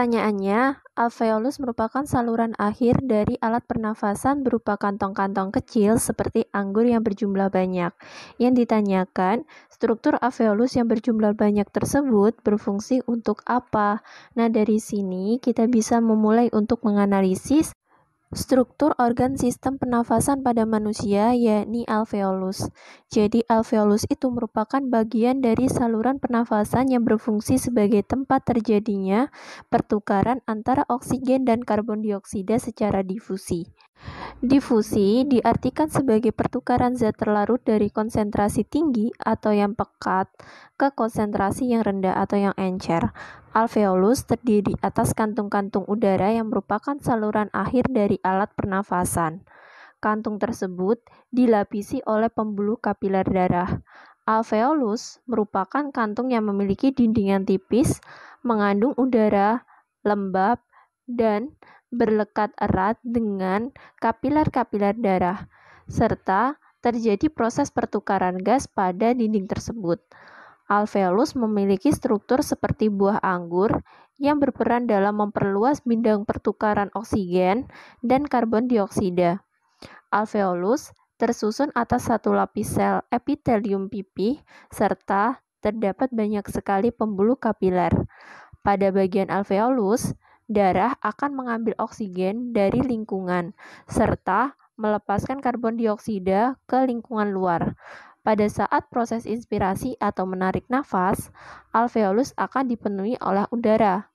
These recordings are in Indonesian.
Pertanyaannya, alveolus merupakan saluran akhir dari alat pernafasan berupa kantong-kantong kecil seperti anggur yang berjumlah banyak. Yang ditanyakan, struktur alveolus yang berjumlah banyak tersebut berfungsi untuk apa? Nah, dari sini kita bisa memulai untuk menganalisis Struktur organ sistem pernafasan pada manusia yakni alveolus. Jadi alveolus itu merupakan bagian dari saluran pernafasan yang berfungsi sebagai tempat terjadinya pertukaran antara oksigen dan karbon dioksida secara difusi. Difusi diartikan sebagai pertukaran zat terlarut dari konsentrasi tinggi atau yang pekat ke konsentrasi yang rendah atau yang encer. Alveolus terdiri atas kantung-kantung udara yang merupakan saluran akhir dari alat pernafasan. Kantung tersebut dilapisi oleh pembuluh kapiler darah. Alveolus merupakan kantung yang memiliki dinding yang tipis, mengandung udara, lembab, dan berlekat erat dengan kapiler-kapiler darah, serta terjadi proses pertukaran gas pada dinding tersebut. Alveolus memiliki struktur seperti buah anggur yang berperan dalam memperluas bidang pertukaran oksigen dan karbon dioksida. Alveolus tersusun atas satu lapis sel epitelium pipih serta terdapat banyak sekali pembuluh kapiler. Pada bagian alveolus, darah akan mengambil oksigen dari lingkungan serta melepaskan karbon dioksida ke lingkungan luar. Pada saat proses inspirasi atau menarik nafas, alveolus akan dipenuhi oleh udara.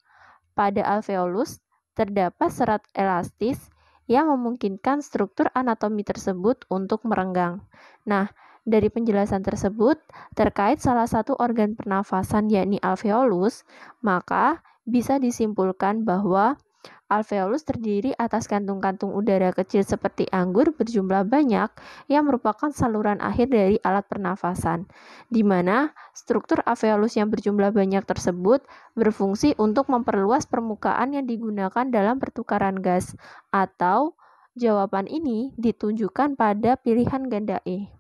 Pada alveolus terdapat serat elastis yang memungkinkan struktur anatomi tersebut untuk merenggang. Nah, dari penjelasan tersebut terkait salah satu organ pernafasan yakni alveolus, maka bisa disimpulkan bahwa Alveolus terdiri atas kantung-kantung udara kecil seperti anggur berjumlah banyak yang merupakan saluran akhir dari alat pernafasan, di mana struktur alveolus yang berjumlah banyak tersebut berfungsi untuk memperluas permukaan yang digunakan dalam pertukaran gas, atau jawaban ini ditunjukkan pada pilihan ganda E.